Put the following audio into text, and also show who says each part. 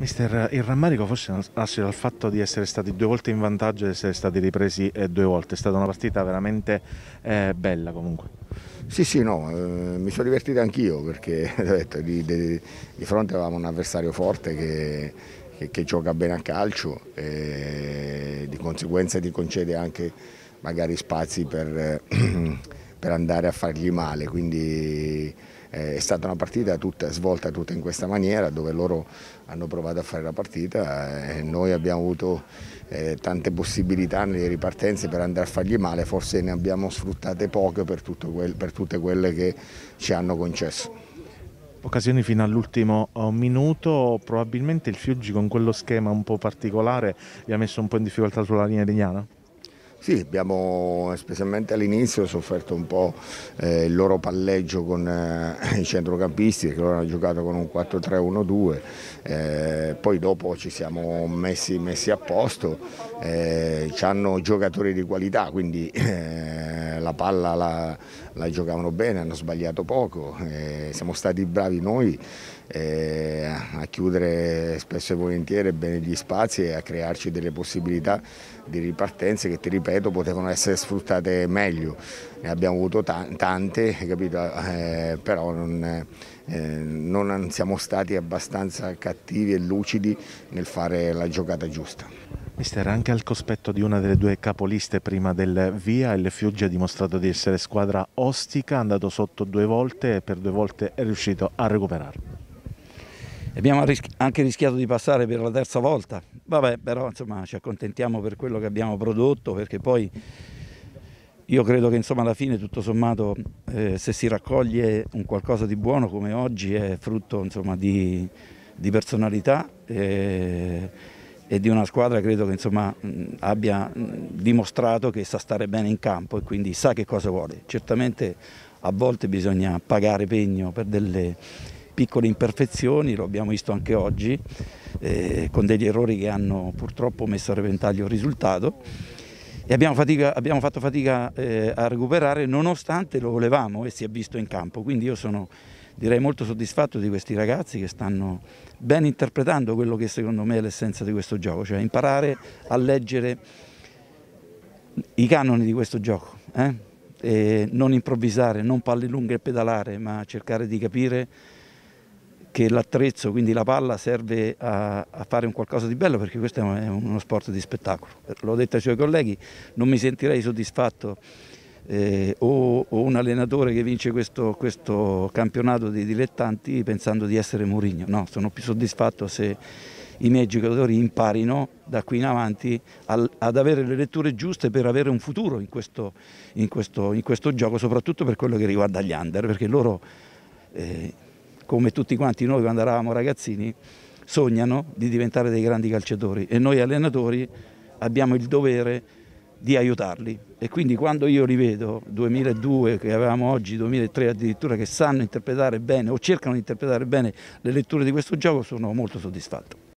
Speaker 1: Mister, eh, il rammarico forse nasce dal fatto di essere stati due volte in vantaggio e essere stati ripresi eh, due volte. È stata una partita veramente eh, bella comunque. Sì, sì,
Speaker 2: no, eh, mi sono divertito anch'io perché detto, di, di, di, fronte avevamo un avversario forte che, che, che gioca bene a calcio e di conseguenza ti concede anche magari spazi per, per andare a fargli male. Quindi eh, è stata una partita tutta, svolta tutta in questa maniera dove loro hanno provato a fare la partita eh, e noi abbiamo avuto eh, tante possibilità nelle ripartenze per andare a fargli male, forse ne abbiamo sfruttate poche per, quel, per tutte quelle che ci hanno concesso.
Speaker 1: Occasioni fino all'ultimo eh, minuto, probabilmente il Fiuggi con quello schema un po' particolare vi ha messo un po' in difficoltà sulla linea Regnana?
Speaker 2: Sì, abbiamo specialmente all'inizio sofferto un po' eh, il loro palleggio con eh, i centrocampisti che loro hanno giocato con un 4-3-1-2, eh, poi dopo ci siamo messi, messi a posto, eh, hanno giocatori di qualità, quindi eh, la palla la, la, giocavano bene, hanno sbagliato poco, eh, siamo stati bravi noi eh, a chiudere spesso e volentieri bene gli spazi e a crearci delle possibilità di ripartenze che ti ripeto potevano essere sfruttate meglio, ne abbiamo avuto tante, eh, però non, eh, non siamo stati abbastanza cattivi e lucidi nel fare la giocata giusta.
Speaker 1: Mister, anche al cospetto di una delle due capoliste prima del via, il Fiuggi ha dimostrato di essere squadra ostica, è andato sotto due volte e per due volte è riuscito a recuperare.
Speaker 3: Abbiamo anche rischiato di passare per la terza volta, vabbè però insomma ci accontentiamo per quello che abbiamo prodotto perché poi io credo che insomma alla fine tutto sommato eh, se si raccoglie un qualcosa di buono come oggi è frutto insomma di, di personalità. Eh, e di una squadra credo che insomma, abbia dimostrato che sa stare bene in campo e quindi sa che cosa vuole. Certamente a volte bisogna pagare pegno per delle piccole imperfezioni, lo abbiamo visto anche oggi, eh, con degli errori che hanno purtroppo messo a repentaglio il risultato e abbiamo, fatica, abbiamo fatto fatica eh, a recuperare nonostante lo volevamo e si è visto in campo. Quindi io sono direi molto soddisfatto di questi ragazzi che stanno ben interpretando quello che secondo me è l'essenza di questo gioco, cioè imparare a leggere i canoni di questo gioco. Eh? non improvvisare, non palle lunghe e pedalare, ma cercare di capire perché l'attrezzo, quindi la palla, serve a, a, fare un qualcosa di bello perché questo è uno sport di spettacolo. L'ho detto ai suoi colleghi, non mi sentirei soddisfatto eh, o, o, un allenatore che vince questo, questo campionato dei dilettanti pensando di essere Mourinho. No, sono più soddisfatto se i miei giocatori imparino da qui in avanti al, ad avere le letture giuste per avere un futuro in questo, in questo, in questo gioco, soprattutto per quello che riguarda gli under, perché loro... Eh, come tutti quanti noi quando eravamo ragazzini, sognano di diventare dei grandi calciatori e noi allenatori abbiamo il dovere di aiutarli e quindi quando io li vedo 2002 che avevamo oggi 2003 addirittura che sanno interpretare bene o cercano di interpretare bene le letture di questo gioco sono molto soddisfatto